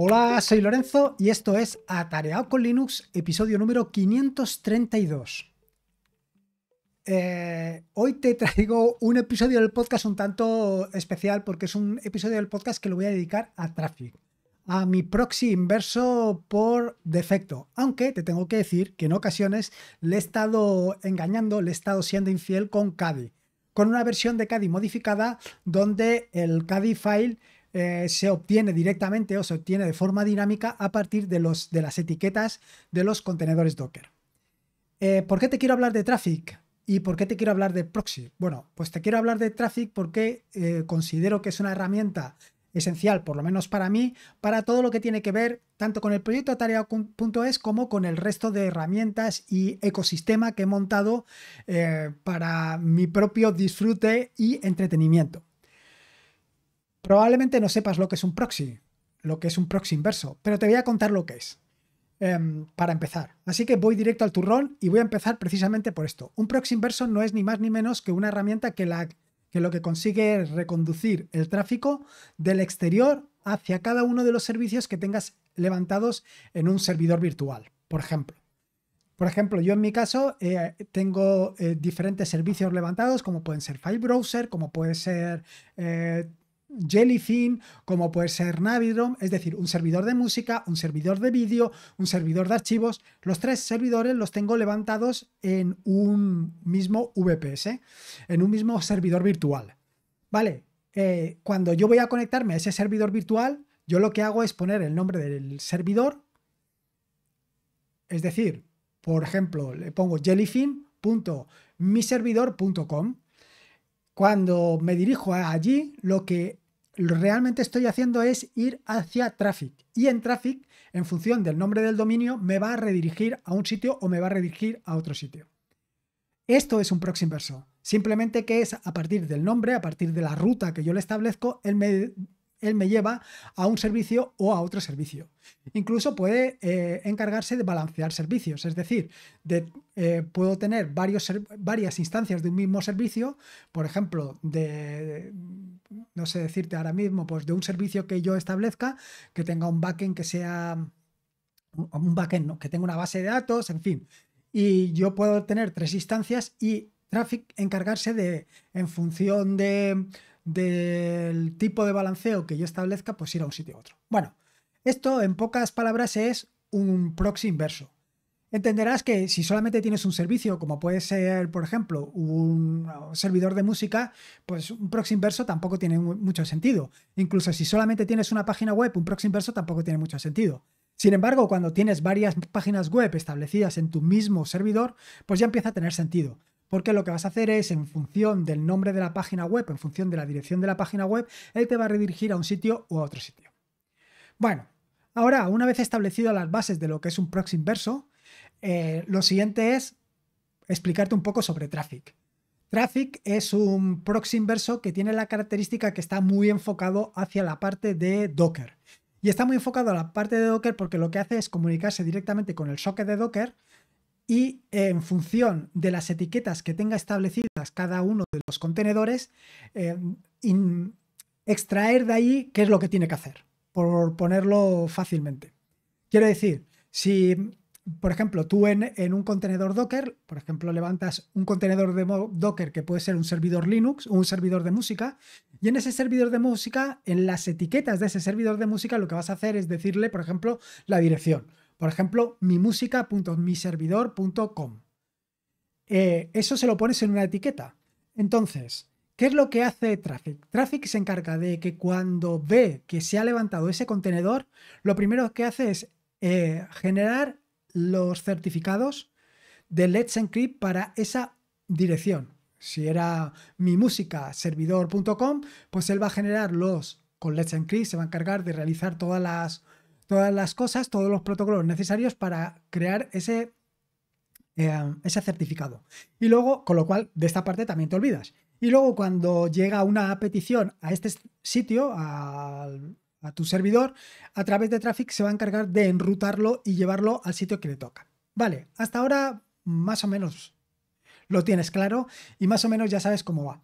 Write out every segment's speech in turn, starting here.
Hola, soy Lorenzo y esto es Atareado con Linux, episodio número 532. Eh, hoy te traigo un episodio del podcast un tanto especial porque es un episodio del podcast que lo voy a dedicar a Traffic, a mi proxy inverso por defecto. Aunque te tengo que decir que en ocasiones le he estado engañando, le he estado siendo infiel con Kadi, con una versión de Kadi modificada donde el Kadi file eh, se obtiene directamente o se obtiene de forma dinámica a partir de, los, de las etiquetas de los contenedores Docker. Eh, ¿Por qué te quiero hablar de traffic? ¿Y por qué te quiero hablar de proxy? Bueno, pues te quiero hablar de traffic porque eh, considero que es una herramienta esencial, por lo menos para mí, para todo lo que tiene que ver tanto con el proyecto tarea.es como con el resto de herramientas y ecosistema que he montado para mi propio disfrute y entretenimiento. Probablemente no sepas lo que es un proxy, lo que es un proxy inverso, pero te voy a contar lo que es em, para empezar. Así que voy directo al turrón y voy a empezar precisamente por esto. Un proxy inverso no es ni más ni menos que una herramienta que, la, que lo que consigue es reconducir el tráfico del exterior hacia cada uno de los servicios que tengas levantados en un servidor virtual, por ejemplo. Por ejemplo, yo en mi caso eh, tengo eh, diferentes servicios levantados, como pueden ser File Browser, como puede ser eh, Jellyfin, como puede ser Navidrom, es decir, un servidor de música, un servidor de vídeo, un servidor de archivos. Los tres servidores los tengo levantados en un mismo VPS, en un mismo servidor virtual. ¿Vale? Eh, cuando yo voy a conectarme a ese servidor virtual, yo lo que hago es poner el nombre del servidor, es decir, por ejemplo, le pongo jellyfin.miservidor.com cuando me dirijo allí, lo que realmente estoy haciendo es ir hacia traffic. Y en traffic, en función del nombre del dominio, me va a redirigir a un sitio o me va a redirigir a otro sitio. Esto es un proxy inverso. Simplemente que es a partir del nombre, a partir de la ruta que yo le establezco, él me él me lleva a un servicio o a otro servicio. Incluso puede eh, encargarse de balancear servicios, es decir, eh, puedo tener varias instancias de un mismo servicio, por ejemplo, de, no sé decirte ahora mismo, pues de un servicio que yo establezca, que tenga un backend que sea, un backend, no, que tenga una base de datos, en fin. Y yo puedo tener tres instancias y Traffic encargarse de, en función de del tipo de balanceo que yo establezca, pues ir a un sitio u otro. Bueno, esto en pocas palabras es un proxy inverso. Entenderás que si solamente tienes un servicio, como puede ser, por ejemplo, un servidor de música, pues un proxy inverso tampoco tiene mucho sentido. Incluso si solamente tienes una página web, un proxy inverso tampoco tiene mucho sentido. Sin embargo, cuando tienes varias páginas web establecidas en tu mismo servidor, pues ya empieza a tener sentido porque lo que vas a hacer es, en función del nombre de la página web, en función de la dirección de la página web, él te va a redirigir a un sitio o a otro sitio. Bueno, ahora, una vez establecidas las bases de lo que es un proxy inverso, eh, lo siguiente es explicarte un poco sobre Traffic. Traffic es un proxy inverso que tiene la característica que está muy enfocado hacia la parte de Docker. Y está muy enfocado a la parte de Docker porque lo que hace es comunicarse directamente con el socket de Docker y eh, en función de las etiquetas que tenga establecidas cada uno de los contenedores, eh, extraer de ahí qué es lo que tiene que hacer, por ponerlo fácilmente. Quiero decir, si, por ejemplo, tú en un contenedor Docker, por ejemplo, levantas un contenedor de Docker que puede ser un servidor Linux o un servidor de música, y en ese servidor de música, en las etiquetas de ese servidor de música, lo que vas a hacer es decirle, por ejemplo, la dirección por ejemplo, mimusica.miservidor.com. Eh, eso se lo pones en una etiqueta. Entonces, ¿qué es lo que hace Traffic? Traffic se encarga de que cuando ve que se ha levantado ese contenedor, lo primero que hace es eh, generar los certificados de Let's Encrypt para esa dirección. Si era mimusica.servidor.com, pues él va a generar los con Let's Encrypt, se va a encargar de realizar todas las todas las cosas, todos los protocolos necesarios para crear ese, eh, ese certificado. Y luego, con lo cual, de esta parte también te olvidas. Y luego, cuando llega una petición a este sitio, a, tu servidor, a través de Traffic se va a encargar de enrutarlo y llevarlo al sitio que le toca. Vale, hasta ahora más o menos lo tienes claro y más o menos ya sabes cómo va.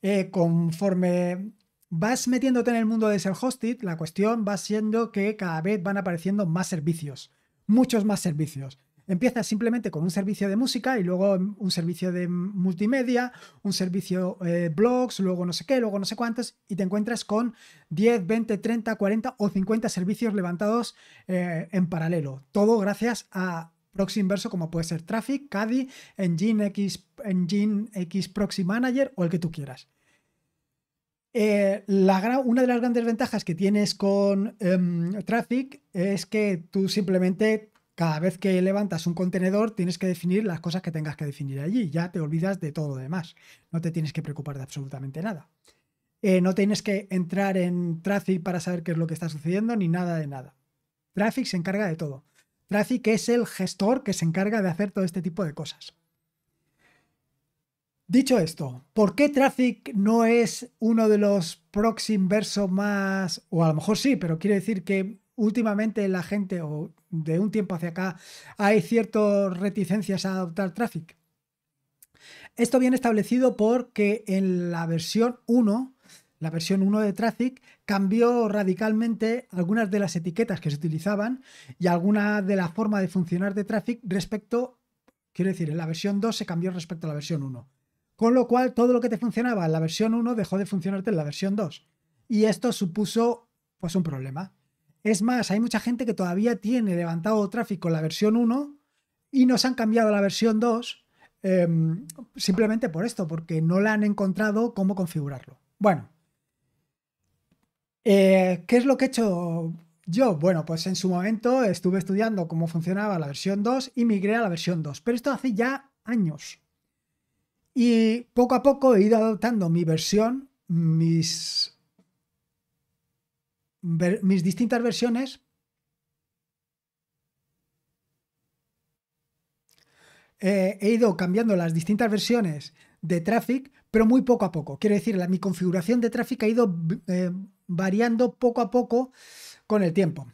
Eh, conforme vas metiéndote en el mundo de ser hosted la cuestión va siendo que cada vez van apareciendo más servicios, muchos más servicios. Empiezas simplemente con un servicio de música y luego un servicio de multimedia, un servicio eh, blogs, luego no sé qué, luego no sé cuántos, y te encuentras con 10, 20, 30, 40 o 50 servicios levantados eh, en paralelo. Todo gracias a proxy inverso como puede ser Traffic, Caddy, Engine X, Engine X Proxy Manager o el que tú quieras. Eh, una de las grandes ventajas que tienes con em, Traffic es que tú simplemente cada vez que levantas un contenedor tienes que definir las cosas que tengas que definir allí. Ya te olvidas de todo lo demás. No te tienes que preocupar de absolutamente nada. Eh, no tienes que entrar en Traffic para saber qué es lo que está sucediendo ni nada de nada. Traffic se encarga de todo. Traffic es el gestor que se encarga de hacer todo este tipo de cosas. Dicho esto, ¿por qué Traffic no es uno de los proxy inverso más, o a lo mejor sí, pero quiere decir que últimamente la gente, o de un tiempo hacia acá, hay ciertas reticencias a adoptar Traffic? Esto viene establecido porque en la versión 1, la versión 1 de Traffic, cambió radicalmente algunas de las etiquetas que se utilizaban y alguna de la forma de funcionar de Traffic respecto, quiero decir, en la versión 2 se cambió respecto a la versión 1. Con lo cual, todo lo que te funcionaba en la versión 1 dejó de funcionarte en la versión 2. Y esto supuso pues un problema. Es más, hay mucha gente que todavía tiene levantado tráfico en la versión 1 y nos han cambiado a la versión 2 em, simplemente por esto, porque no la han encontrado cómo configurarlo. Bueno, eh, ¿qué es lo que he hecho yo? Bueno, pues en su momento estuve estudiando cómo funcionaba la versión 2 y migré a la versión 2, pero esto hace ya años. Y poco a poco he ido adoptando mi versión, mis, mis distintas versiones. Eh, he ido cambiando las distintas versiones de Traffic, pero muy poco a poco. Quiero decir, la, mi configuración de Traffic ha ido eh, variando poco a poco con el tiempo.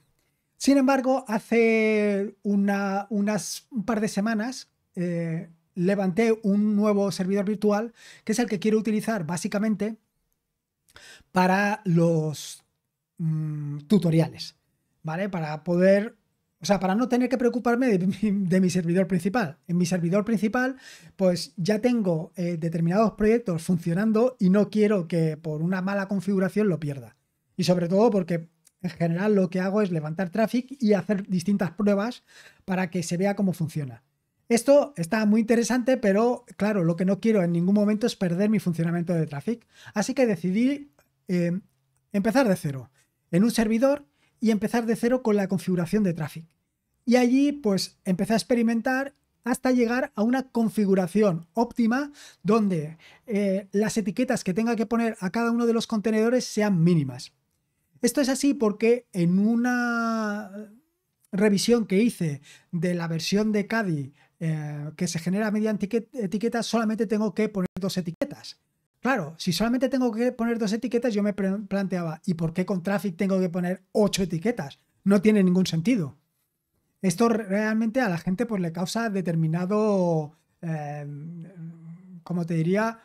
Sin embargo, hace unas, un par de semanas eh, levanté un nuevo servidor virtual, que es el que quiero utilizar básicamente para los mm, tutoriales, ¿vale? Para poder, o sea, para no tener que preocuparme de, mi servidor principal. En mi servidor principal, pues ya tengo eh, determinados proyectos funcionando y no quiero que por una mala configuración lo pierda. Y sobre todo porque en general lo que hago es levantar tráfico y hacer distintas pruebas para que se vea cómo funciona. Esto está muy interesante, pero claro, lo que no quiero en ningún momento es perder mi funcionamiento de Traffic. Así que decidí eh, empezar de cero en un servidor y empezar de cero con la configuración de Traffic. Y allí pues empecé a experimentar hasta llegar a una configuración óptima donde eh, las etiquetas que tenga que poner a cada uno de los contenedores sean mínimas. Esto es así porque en una revisión que hice de la versión de Cadi eh, que se genera mediante etiquetas, solamente tengo que poner dos etiquetas. Claro, si solamente tengo que poner dos etiquetas, yo me planteaba, ¿y por qué con Traffic tengo que poner ocho etiquetas? No tiene ningún sentido. Esto realmente a la gente pues, le causa determinado, em, como te diría,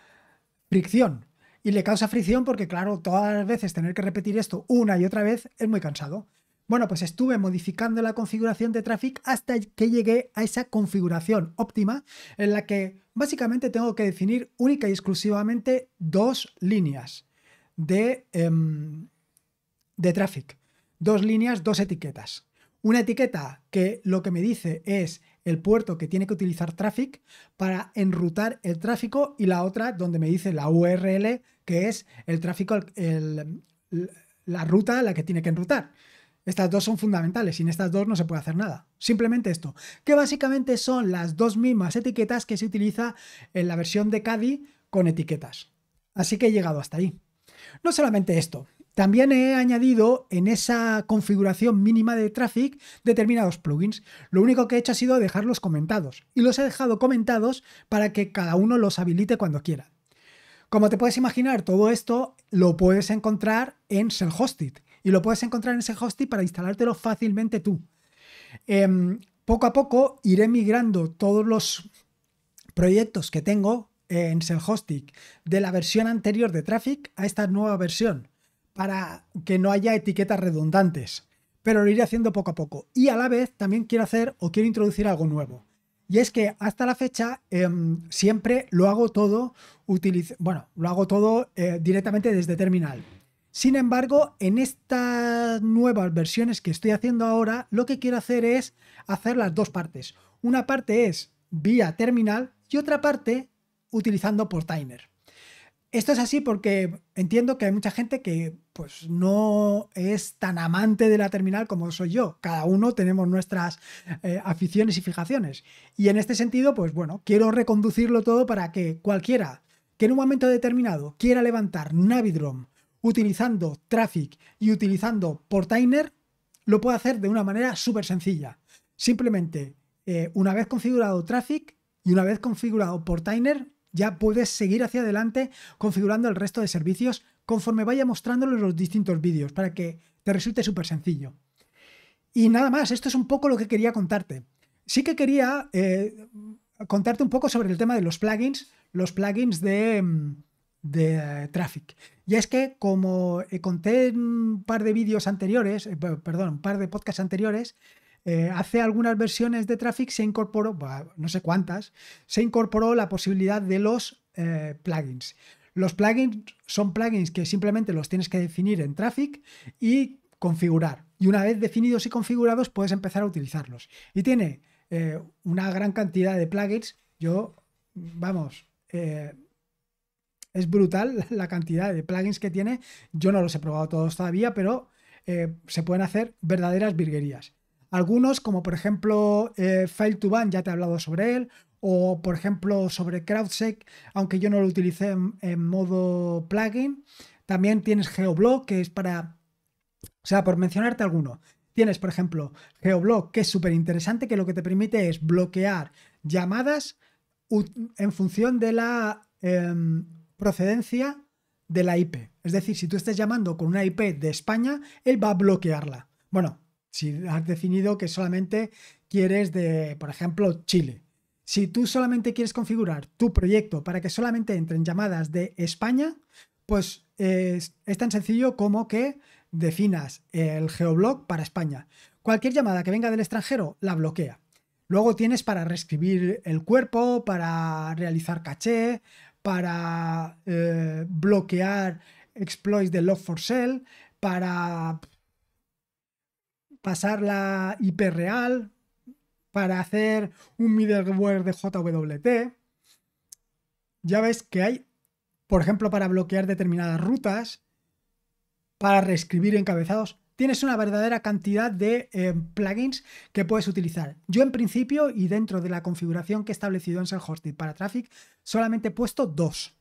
fricción. Y le causa fricción porque, claro, todas las veces tener que repetir esto una y otra vez es muy cansado. Bueno, pues estuve modificando la configuración de tráfico hasta que llegué a esa configuración óptima en la que básicamente tengo que definir única y exclusivamente dos líneas de, eh, de Traffic. Dos líneas, dos etiquetas. Una etiqueta que lo que me dice es el puerto que tiene que utilizar tráfico para enrutar el tráfico y la otra donde me dice la URL que es el tráfico, la ruta a la que tiene que enrutar. Estas dos son fundamentales, sin estas dos no se puede hacer nada. Simplemente esto, que básicamente son las dos mismas etiquetas que se utiliza en la versión de CADI con etiquetas. Así que he llegado hasta ahí. No solamente esto, también he añadido en esa configuración mínima de traffic determinados plugins. Lo único que he hecho ha sido dejarlos comentados y los he dejado comentados para que cada uno los habilite cuando quiera. Como te puedes imaginar, todo esto lo puedes encontrar en Shell hosted y lo puedes encontrar en ese hosting para instalártelo fácilmente tú. Em, poco a poco iré migrando todos los proyectos que tengo eh, en Selhostic de la versión anterior de Traffic a esta nueva versión para que no haya etiquetas redundantes. Pero lo iré haciendo poco a poco. Y a la vez también quiero hacer o quiero introducir algo nuevo. Y es que hasta la fecha em, siempre lo hago todo, bueno, lo hago todo eh, directamente desde terminal. Sin embargo, en estas nuevas versiones que estoy haciendo ahora, lo que quiero hacer es hacer las dos partes. Una parte es vía terminal y otra parte utilizando Portainer. Esto es así porque entiendo que hay mucha gente que pues, no es tan amante de la terminal como soy yo. Cada uno tenemos nuestras eh, aficiones y fijaciones. Y en este sentido, pues bueno, quiero reconducirlo todo para que cualquiera que en un momento determinado quiera levantar Navidrom utilizando Traffic y utilizando Portainer, lo puedo hacer de una manera súper sencilla. Simplemente, eh, una vez configurado Traffic y una vez configurado Portainer, ya puedes seguir hacia adelante configurando el resto de servicios conforme vaya en los distintos vídeos para que te resulte súper sencillo. Y nada más, esto es un poco lo que quería contarte. Sí que quería eh, contarte un poco sobre el tema de los plugins, los plugins de... Mm, de eh, Traffic. Y es que, como eh, conté en un par de vídeos anteriores, eh, perdón, un par de podcasts anteriores, hace algunas versiones de Traffic se incorporó, no sé cuántas, se incorporó la posibilidad de los plugins. Los plugins son plugins que simplemente los tienes que definir en Traffic y configurar. Y una vez definidos y configurados, puedes empezar a utilizarlos. Y tiene una gran cantidad de plugins. Yo, vamos, es brutal la cantidad de plugins que tiene. Yo no los he probado todos todavía, pero eh, se pueden hacer verdaderas virguerías. Algunos, como por ejemplo eh, File to Ban, ya te he hablado sobre él, o por ejemplo sobre CrowdSec, aunque yo no lo utilicé en, modo plugin. También tienes Geoblock, que es para. O sea, por mencionarte alguno. Tienes, por ejemplo, Geoblock, que es súper interesante, que lo que te permite es bloquear llamadas en función de la em, procedencia de la IP. Es decir, si tú estás llamando con una IP de España, él va a bloquearla. Bueno, si has definido que solamente quieres de, por ejemplo, Chile. Si tú solamente quieres configurar tu proyecto para que solamente entren llamadas de España, pues es tan sencillo como que definas el geoblock para España. Cualquier llamada que venga del extranjero la bloquea. Luego tienes para reescribir el cuerpo, para realizar caché, para eh, bloquear exploits de log 4 shell para pasar la IP real, para hacer un middleware de JWT. Ya ves que hay, por ejemplo, para bloquear determinadas rutas, para reescribir encabezados tienes una verdadera cantidad de eh, plugins que puedes utilizar. Yo en principio y dentro de la configuración que he establecido en Self-Hosted para Traffic, solamente he puesto dos,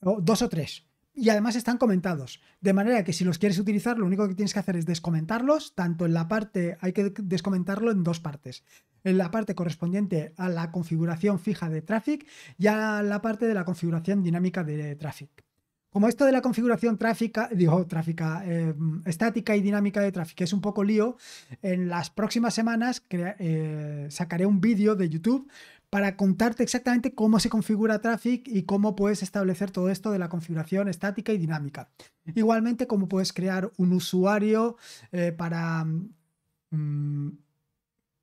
o dos o tres. Y además están comentados. De manera que si los quieres utilizar, lo único que tienes que hacer es descomentarlos, tanto en la parte, hay que descomentarlo en dos partes. En la parte correspondiente a la configuración fija de Traffic y a la parte de la configuración dinámica de Traffic como esto de la configuración tráfica, digo, tráfica eh, estática y dinámica de tráfico es un poco lío, en las próximas semanas eh, sacaré un vídeo de YouTube para contarte exactamente cómo se configura tráfico y cómo puedes establecer todo esto de la configuración estática y dinámica. Igualmente, cómo puedes crear un usuario eh, para mm,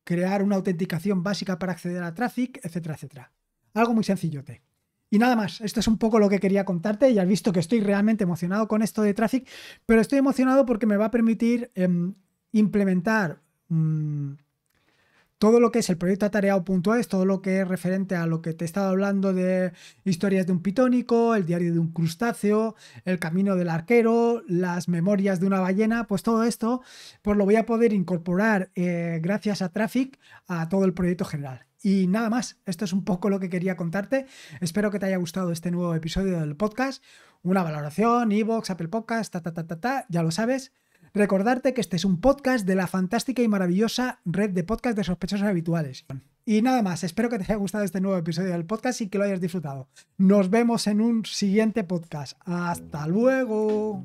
crear una autenticación básica para acceder a tráfico, etcétera, etcétera. Algo muy sencillo te. Y nada más, esto es un poco lo que quería contarte. Ya has visto que estoy realmente emocionado con esto de Traffic, pero estoy emocionado porque me va a permitir em, implementar mm, todo lo que es el proyecto atareado.es, todo lo que es referente a lo que te he estado hablando de historias de un pitónico, el diario de un crustáceo, el camino del arquero, las memorias de una ballena, pues todo esto, pues lo voy a poder incorporar eh, gracias a Traffic a todo el proyecto general. Y nada más, esto es un poco lo que quería contarte. Espero que te haya gustado este nuevo episodio del podcast. Una valoración, Evox, Apple Podcast, ta, ta, ta, ta, ta, ya lo sabes. Recordarte que este es un podcast de la fantástica y maravillosa red de podcast de sospechosos habituales. Y nada más, espero que te haya gustado este nuevo episodio del podcast y que lo hayas disfrutado. Nos vemos en un siguiente podcast. Hasta luego.